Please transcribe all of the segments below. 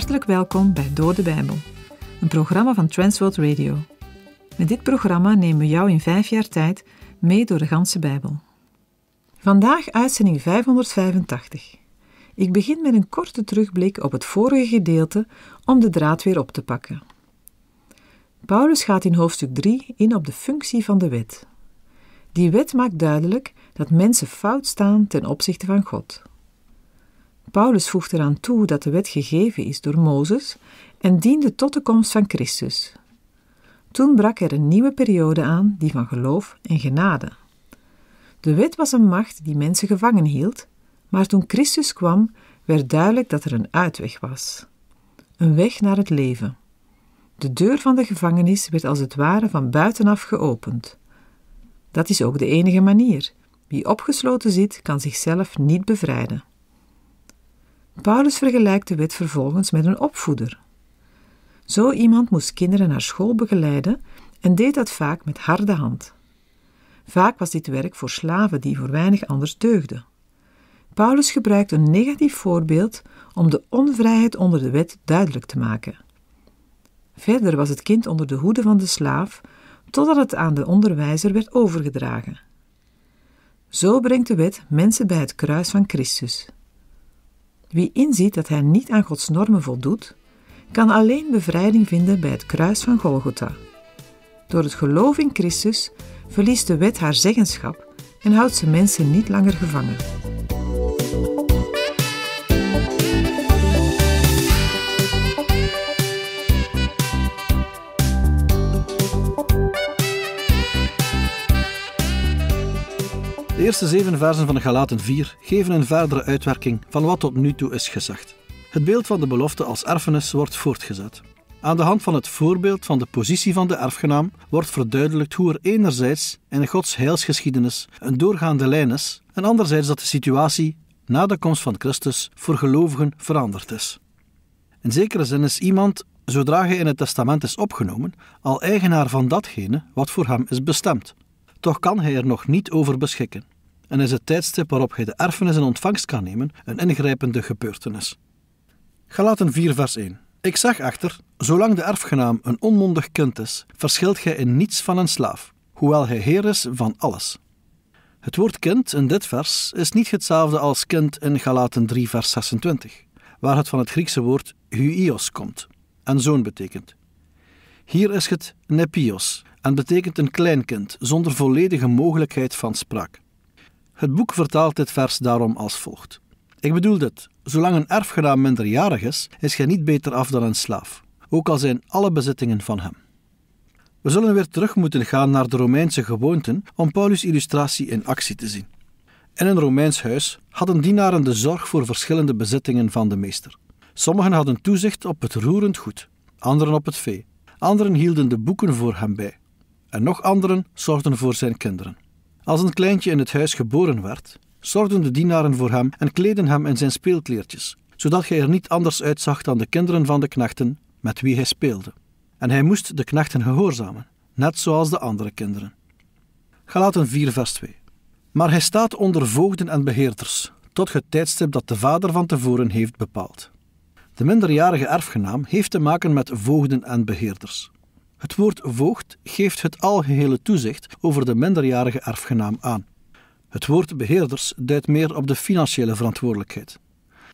hartelijk welkom bij Door de Bijbel, een programma van Transworld Radio. Met dit programma nemen we jou in vijf jaar tijd mee door de ganse Bijbel. Vandaag uitzending 585. Ik begin met een korte terugblik op het vorige gedeelte om de draad weer op te pakken. Paulus gaat in hoofdstuk 3 in op de functie van de wet. Die wet maakt duidelijk dat mensen fout staan ten opzichte van God. Paulus voegt eraan toe dat de wet gegeven is door Mozes en diende tot de komst van Christus. Toen brak er een nieuwe periode aan, die van geloof en genade. De wet was een macht die mensen gevangen hield, maar toen Christus kwam, werd duidelijk dat er een uitweg was. Een weg naar het leven. De deur van de gevangenis werd als het ware van buitenaf geopend. Dat is ook de enige manier. Wie opgesloten zit, kan zichzelf niet bevrijden. Paulus vergelijkt de wet vervolgens met een opvoeder. Zo iemand moest kinderen naar school begeleiden en deed dat vaak met harde hand. Vaak was dit werk voor slaven die voor weinig anders deugden. Paulus gebruikt een negatief voorbeeld om de onvrijheid onder de wet duidelijk te maken. Verder was het kind onder de hoede van de slaaf totdat het aan de onderwijzer werd overgedragen. Zo brengt de wet mensen bij het kruis van Christus. Wie inziet dat hij niet aan Gods normen voldoet, kan alleen bevrijding vinden bij het kruis van Golgotha. Door het geloof in Christus verliest de wet haar zeggenschap en houdt ze mensen niet langer gevangen. De eerste zeven versen van Galaten 4 geven een verdere uitwerking van wat tot nu toe is gezegd. Het beeld van de belofte als erfenis wordt voortgezet. Aan de hand van het voorbeeld van de positie van de erfgenaam wordt verduidelijkt hoe er enerzijds in Gods heilsgeschiedenis een doorgaande lijn is en anderzijds dat de situatie na de komst van Christus voor gelovigen veranderd is. In zekere zin is iemand, zodra hij in het testament is opgenomen, al eigenaar van datgene wat voor hem is bestemd. Toch kan hij er nog niet over beschikken en is het tijdstip waarop hij de erfenis in ontvangst kan nemen een ingrijpende gebeurtenis. Galaten 4, vers 1. Ik zeg echter, zolang de erfgenaam een onmondig kind is, verschilt gij in niets van een slaaf, hoewel hij heer is van alles. Het woord kind in dit vers is niet hetzelfde als kind in Galaten 3, vers 26, waar het van het Griekse woord huios komt en zoon betekent. Hier is het nepios en betekent een kleinkind zonder volledige mogelijkheid van spraak. Het boek vertaalt dit vers daarom als volgt. Ik bedoel dit, zolang een erfgenaam minderjarig is, is gij niet beter af dan een slaaf, ook al zijn alle bezittingen van hem. We zullen weer terug moeten gaan naar de Romeinse gewoonten om Paulus' illustratie in actie te zien. In een Romeins huis hadden dienaren de zorg voor verschillende bezittingen van de meester. Sommigen hadden toezicht op het roerend goed, anderen op het vee, anderen hielden de boeken voor hem bij, en nog anderen zorgden voor zijn kinderen. Als een kleintje in het huis geboren werd, zorgden de dienaren voor hem en kleden hem in zijn speelkleertjes, zodat hij er niet anders uitzag dan de kinderen van de knechten met wie hij speelde. En hij moest de knechten gehoorzamen, net zoals de andere kinderen. Galaten 4, vers 2. Maar hij staat onder voogden en beheerders, tot het tijdstip dat de vader van tevoren heeft bepaald. De minderjarige erfgenaam heeft te maken met voogden en beheerders. Het woord voogd geeft het algehele toezicht over de minderjarige erfgenaam aan. Het woord beheerders duidt meer op de financiële verantwoordelijkheid.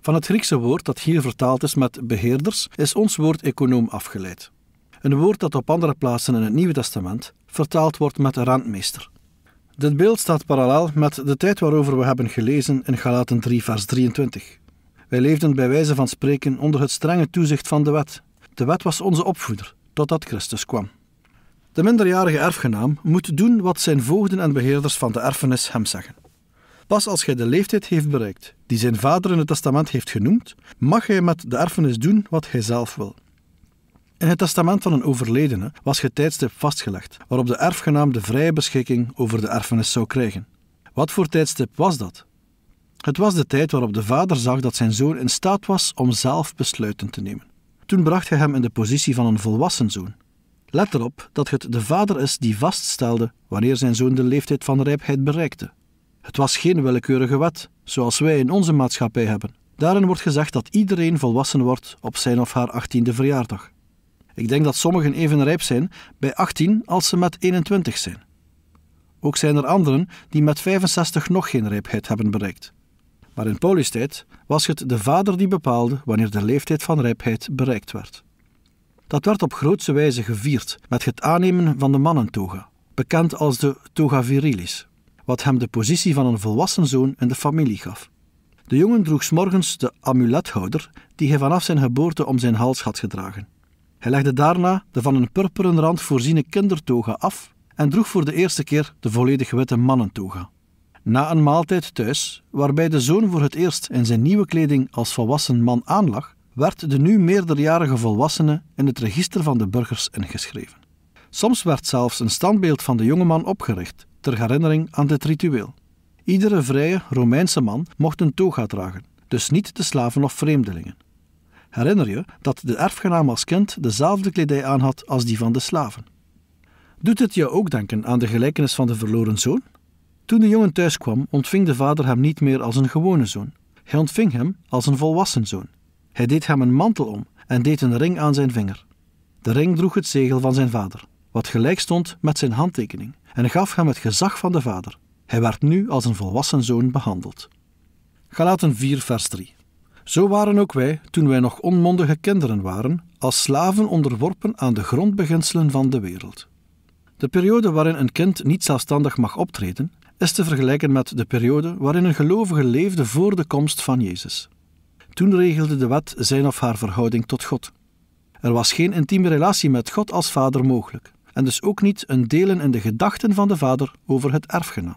Van het Griekse woord dat hier vertaald is met beheerders is ons woord econoom afgeleid. Een woord dat op andere plaatsen in het Nieuwe Testament vertaald wordt met randmeester. Dit beeld staat parallel met de tijd waarover we hebben gelezen in Galaten 3, vers 23. Wij leefden bij wijze van spreken onder het strenge toezicht van de wet. De wet was onze opvoeder, totdat Christus kwam. De minderjarige erfgenaam moet doen wat zijn voogden en beheerders van de erfenis hem zeggen. Pas als hij de leeftijd heeft bereikt die zijn vader in het testament heeft genoemd, mag hij met de erfenis doen wat hij zelf wil. In het testament van een overledene was het tijdstip vastgelegd waarop de erfgenaam de vrije beschikking over de erfenis zou krijgen. Wat voor tijdstip was dat? Het was de tijd waarop de vader zag dat zijn zoon in staat was om zelf besluiten te nemen. Toen bracht hij hem in de positie van een volwassen zoon. Let erop dat het de vader is die vaststelde wanneer zijn zoon de leeftijd van rijpheid bereikte. Het was geen willekeurige wet, zoals wij in onze maatschappij hebben. Daarin wordt gezegd dat iedereen volwassen wordt op zijn of haar 18e verjaardag. Ik denk dat sommigen even rijp zijn bij 18 als ze met 21 zijn. Ook zijn er anderen die met 65 nog geen rijpheid hebben bereikt. Maar in tijd was het de vader die bepaalde wanneer de leeftijd van rijpheid bereikt werd. Dat werd op grootse wijze gevierd met het aannemen van de mannentoga, bekend als de toga virilis, wat hem de positie van een volwassen zoon in de familie gaf. De jongen droeg s'morgens de amulethouder die hij vanaf zijn geboorte om zijn hals had gedragen. Hij legde daarna de van een purperen rand voorziene kindertoga af en droeg voor de eerste keer de volledig witte mannentoga. Na een maaltijd thuis, waarbij de zoon voor het eerst in zijn nieuwe kleding als volwassen man aanlag, werd de nu meerderjarige volwassene in het register van de burgers ingeschreven. Soms werd zelfs een standbeeld van de jongeman opgericht, ter herinnering aan dit ritueel. Iedere vrije Romeinse man mocht een toga dragen, dus niet de slaven of vreemdelingen. Herinner je dat de erfgenaam als kind dezelfde kledij aanhad als die van de slaven? Doet het jou ook denken aan de gelijkenis van de verloren zoon? Toen de jongen thuis kwam, ontving de vader hem niet meer als een gewone zoon. Hij ontving hem als een volwassen zoon. Hij deed hem een mantel om en deed een ring aan zijn vinger. De ring droeg het zegel van zijn vader, wat gelijk stond met zijn handtekening, en gaf hem het gezag van de vader. Hij werd nu als een volwassen zoon behandeld. Galaten 4, vers 3. Zo waren ook wij, toen wij nog onmondige kinderen waren, als slaven onderworpen aan de grondbeginselen van de wereld. De periode waarin een kind niet zelfstandig mag optreden, is te vergelijken met de periode waarin een gelovige leefde voor de komst van Jezus. Toen regelde de wet zijn of haar verhouding tot God. Er was geen intieme relatie met God als vader mogelijk, en dus ook niet een delen in de gedachten van de vader over het erfgenaam.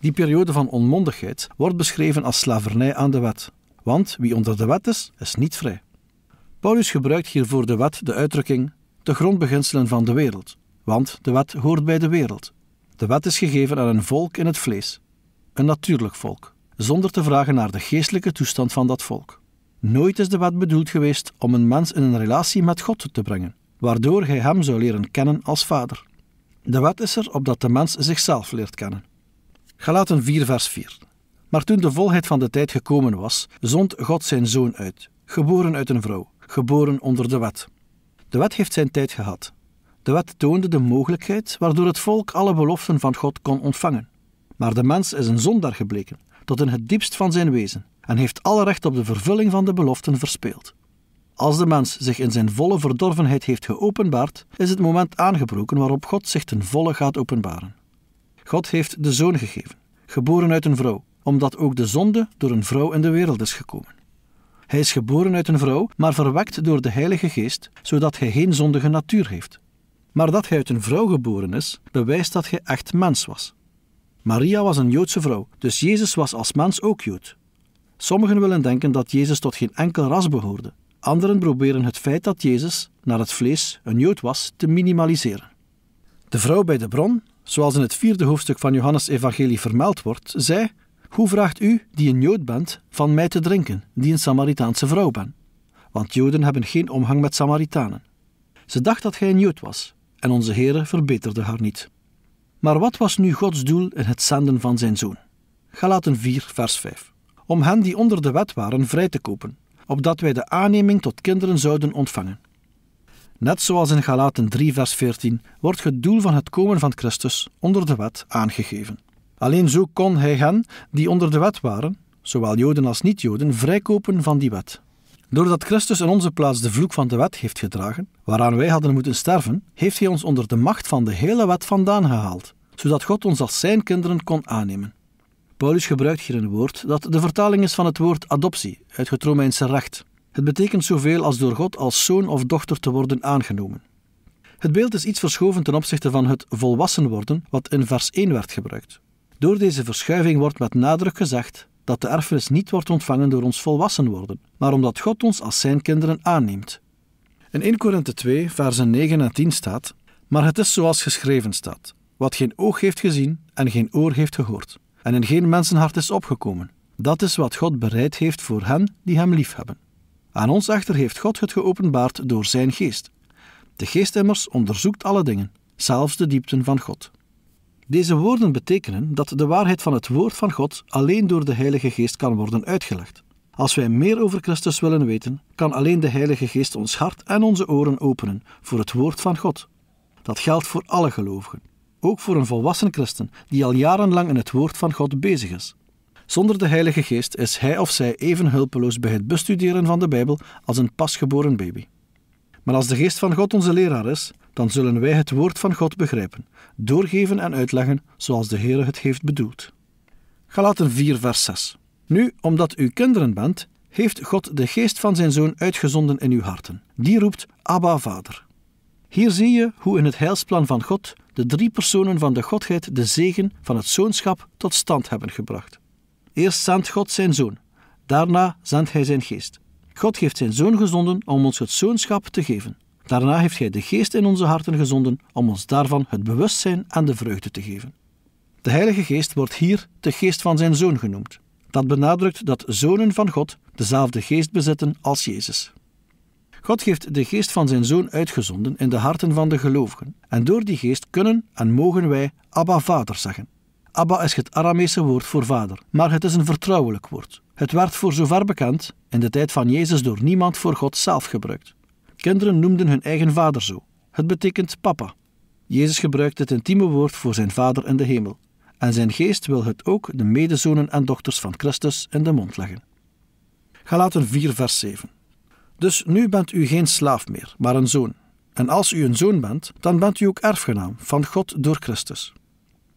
Die periode van onmondigheid wordt beschreven als slavernij aan de wet, want wie onder de wet is, is niet vrij. Paulus gebruikt hiervoor de wet de uitdrukking de grondbeginselen van de wereld, want de wet hoort bij de wereld, de wet is gegeven aan een volk in het vlees, een natuurlijk volk, zonder te vragen naar de geestelijke toestand van dat volk. Nooit is de wet bedoeld geweest om een mens in een relatie met God te brengen, waardoor hij hem zou leren kennen als vader. De wet is er opdat de mens zichzelf leert kennen. Galaten 4, vers 4. Maar toen de volheid van de tijd gekomen was, zond God zijn zoon uit, geboren uit een vrouw, geboren onder de wet. De wet heeft zijn tijd gehad. De wet toonde de mogelijkheid waardoor het volk alle beloften van God kon ontvangen. Maar de mens is een zondaar gebleken, tot in het diepst van zijn wezen, en heeft alle recht op de vervulling van de beloften verspeeld. Als de mens zich in zijn volle verdorvenheid heeft geopenbaard, is het moment aangebroken waarop God zich ten volle gaat openbaren. God heeft de zoon gegeven, geboren uit een vrouw, omdat ook de zonde door een vrouw in de wereld is gekomen. Hij is geboren uit een vrouw, maar verwekt door de Heilige Geest, zodat hij geen zondige natuur heeft. Maar dat gij uit een vrouw geboren is, bewijst dat gij echt mens was. Maria was een Joodse vrouw, dus Jezus was als mens ook Jood. Sommigen willen denken dat Jezus tot geen enkel ras behoorde. Anderen proberen het feit dat Jezus, naar het vlees, een Jood was, te minimaliseren. De vrouw bij de bron, zoals in het vierde hoofdstuk van Johannes' Evangelie vermeld wordt, zei: Hoe vraagt u, die een Jood bent, van mij te drinken, die een Samaritaanse vrouw ben? Want Joden hebben geen omgang met Samaritanen. Ze dacht dat hij een Jood was, en onze Heere verbeterde haar niet. Maar wat was nu Gods doel in het zenden van zijn zoon? Galaten 4, vers 5. Om hen die onder de wet waren vrij te kopen, opdat wij de aanneming tot kinderen zouden ontvangen. Net zoals in Galaten 3, vers 14, wordt het doel van het komen van Christus onder de wet aangegeven. Alleen zo kon hij hen die onder de wet waren, zowel Joden als niet-Joden, vrijkopen van die wet. Doordat Christus in onze plaats de vloek van de wet heeft gedragen, waaraan wij hadden moeten sterven, heeft Hij ons onder de macht van de hele wet vandaan gehaald, zodat God ons als Zijn kinderen kon aannemen. Paulus gebruikt hier een woord dat de vertaling is van het woord adoptie uit het Romeinse recht. Het betekent zoveel als door God als zoon of dochter te worden aangenomen. Het beeld is iets verschoven ten opzichte van het volwassen worden, wat in vers 1 werd gebruikt. Door deze verschuiving wordt met nadruk gezegd dat de erfenis niet wordt ontvangen door ons volwassen worden, maar omdat God ons als zijn kinderen aanneemt. In 1 Korinthe 2, versen 9 en 10 staat: Maar het is zoals geschreven staat: wat geen oog heeft gezien en geen oor heeft gehoord, en in geen mensenhart is opgekomen. Dat is wat God bereid heeft voor hen die hem liefhebben. Aan ons echter heeft God het geopenbaard door zijn geest. De geest immers onderzoekt alle dingen, zelfs de diepten van God. Deze woorden betekenen dat de waarheid van het woord van God alleen door de Heilige Geest kan worden uitgelegd. Als wij meer over Christus willen weten, kan alleen de Heilige Geest ons hart en onze oren openen voor het woord van God. Dat geldt voor alle gelovigen, ook voor een volwassen christen die al jarenlang in het woord van God bezig is. Zonder de Heilige Geest is hij of zij even hulpeloos bij het bestuderen van de Bijbel als een pasgeboren baby. Maar als de Geest van God onze leraar is dan zullen wij het woord van God begrijpen, doorgeven en uitleggen zoals de Heer het heeft bedoeld. Galaten 4, vers 6. Nu, omdat u kinderen bent, heeft God de geest van zijn zoon uitgezonden in uw harten. Die roept Abba, Vader. Hier zie je hoe in het heilsplan van God de drie personen van de Godheid de zegen van het zoonschap tot stand hebben gebracht. Eerst zendt God zijn zoon, daarna zendt hij zijn geest. God heeft zijn zoon gezonden om ons het zoonschap te geven. Daarna heeft Gij de Geest in onze harten gezonden om ons daarvan het bewustzijn en de vreugde te geven. De Heilige Geest wordt hier de Geest van zijn Zoon genoemd. Dat benadrukt dat zonen van God dezelfde Geest bezitten als Jezus. God geeft de Geest van zijn Zoon uitgezonden in de harten van de gelovigen, en door die Geest kunnen en mogen wij Abba Vader zeggen. Abba is het Aramese woord voor vader, maar het is een vertrouwelijk woord. Het werd voor zover bekend in de tijd van Jezus door niemand voor God zelf gebruikt. Kinderen noemden hun eigen vader zo. Het betekent papa. Jezus gebruikt het intieme woord voor zijn vader in de hemel. En zijn geest wil het ook de medezonen en dochters van Christus in de mond leggen. Galaten 4, vers 7. Dus nu bent u geen slaaf meer, maar een zoon. En als u een zoon bent, dan bent u ook erfgenaam van God door Christus.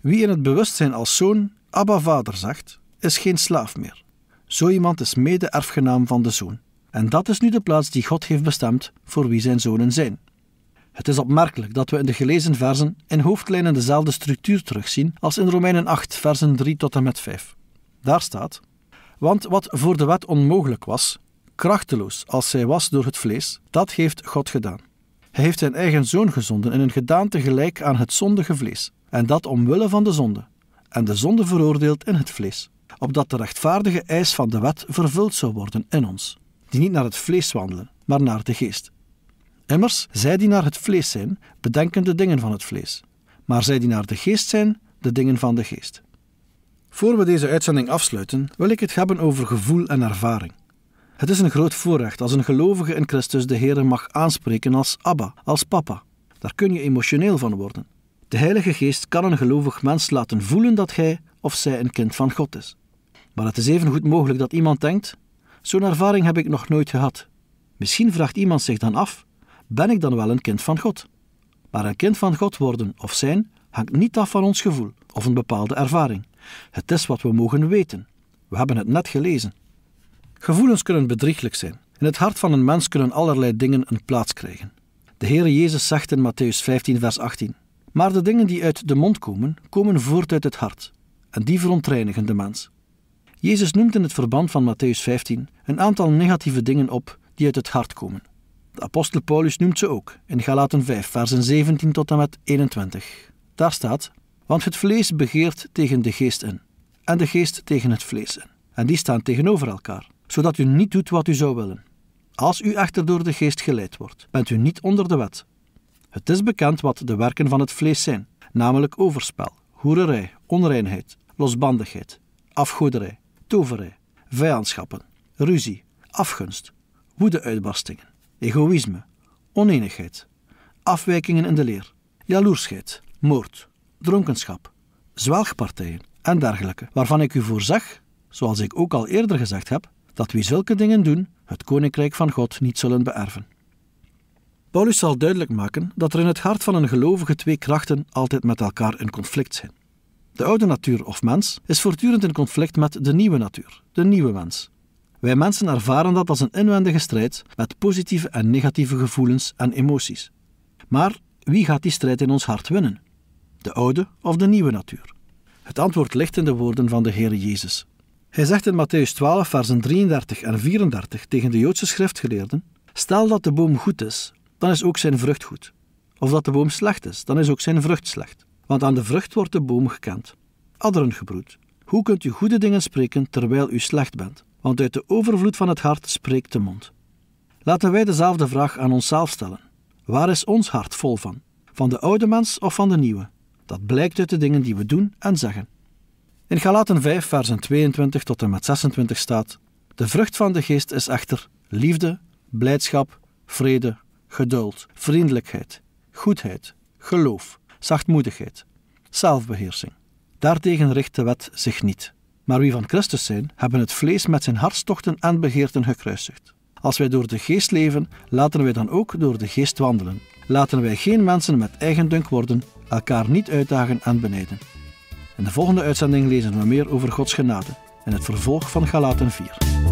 Wie in het bewustzijn als zoon Abba Vader zegt, is geen slaaf meer. Zo iemand is mede-erfgenaam van de zoon. En dat is nu de plaats die God heeft bestemd voor wie zijn zonen zijn. Het is opmerkelijk dat we in de gelezen versen in hoofdlijnen dezelfde structuur terugzien als in Romeinen 8, versen 3 tot en met 5. Daar staat: Want wat voor de wet onmogelijk was, krachteloos als zij was door het vlees, dat heeft God gedaan. Hij heeft zijn eigen zoon gezonden in een gedaante gelijk aan het zondige vlees, en dat omwille van de zonde, en de zonde veroordeeld in het vlees, opdat de rechtvaardige eis van de wet vervuld zou worden in ons die niet naar het vlees wandelen, maar naar de geest. Immers, zij die naar het vlees zijn, bedenken de dingen van het vlees, maar zij die naar de geest zijn, de dingen van de geest. Voor we deze uitzending afsluiten, wil ik het hebben over gevoel en ervaring. Het is een groot voorrecht als een gelovige in Christus de Heer mag aanspreken als Abba, als Papa. Daar kun je emotioneel van worden. De Heilige Geest kan een gelovig mens laten voelen dat hij of zij een kind van God is. Maar het is even goed mogelijk dat iemand denkt: Zo'n ervaring heb ik nog nooit gehad. Misschien vraagt iemand zich dan af: ben ik dan wel een kind van God? Maar een kind van God worden of zijn hangt niet af van ons gevoel of een bepaalde ervaring. Het is wat we mogen weten. We hebben het net gelezen. Gevoelens kunnen bedrieglijk zijn. In het hart van een mens kunnen allerlei dingen een plaats krijgen. De Heere Jezus zegt in Matthäus 15, vers 18: Maar de dingen die uit de mond komen, komen voort uit het hart. En die verontreinigen de mens. Jezus noemt in het verband van Matthäus 15 een aantal negatieve dingen op die uit het hart komen. De apostel Paulus noemt ze ook in Galaten 5, versen 17 tot en met 21. Daar staat: Want het vlees begeert tegen de geest in, en de geest tegen het vlees in. En die staan tegenover elkaar, zodat u niet doet wat u zou willen. Als u echter door de geest geleid wordt, bent u niet onder de wet. Het is bekend wat de werken van het vlees zijn, namelijk overspel, hoererij, onreinheid, losbandigheid, afgoderij toverij, vijandschappen, ruzie, afgunst, woedeuitbarstingen, egoïsme, oneenigheid, afwijkingen in de leer, jaloersheid, moord, dronkenschap, zwelgpartijen en dergelijke, waarvan ik u voorzag, zoals ik ook al eerder gezegd heb, dat wie zulke dingen doen, het koninkrijk van God niet zullen beërven. Paulus zal duidelijk maken dat er in het hart van een gelovige twee krachten altijd met elkaar in conflict zijn. De oude natuur of mens is voortdurend in conflict met de nieuwe natuur, de nieuwe mens. Wij mensen ervaren dat als een inwendige strijd met positieve en negatieve gevoelens en emoties. Maar wie gaat die strijd in ons hart winnen? De oude of de nieuwe natuur? Het antwoord ligt in de woorden van de Heer Jezus. Hij zegt in Matthäus 12, versen 33 en 34 tegen de Joodse schriftgeleerden: Stel dat de boom goed is, dan is ook zijn vrucht goed. Of dat de boom slecht is, dan is ook zijn vrucht slecht want aan de vrucht wordt de boom gekend. gebroed. hoe kunt u goede dingen spreken terwijl u slecht bent? Want uit de overvloed van het hart spreekt de mond. Laten wij dezelfde vraag aan onszelf stellen. Waar is ons hart vol van? Van de oude mens of van de nieuwe? Dat blijkt uit de dingen die we doen en zeggen. In Galaten 5, versen 22 tot en met 26 staat: De vrucht van de geest is echter liefde, blijdschap, vrede, geduld, vriendelijkheid, goedheid, geloof, zachtmoedigheid, zelfbeheersing. Daartegen richt de wet zich niet. Maar wie van Christus zijn, hebben het vlees met zijn hartstochten en begeerten gekruisigd. Als wij door de geest leven, laten wij dan ook door de geest wandelen. Laten wij geen mensen met eigendunk worden, elkaar niet uitdagen en benijden. In de volgende uitzending lezen we meer over Gods genade, in het vervolg van Galaten 4.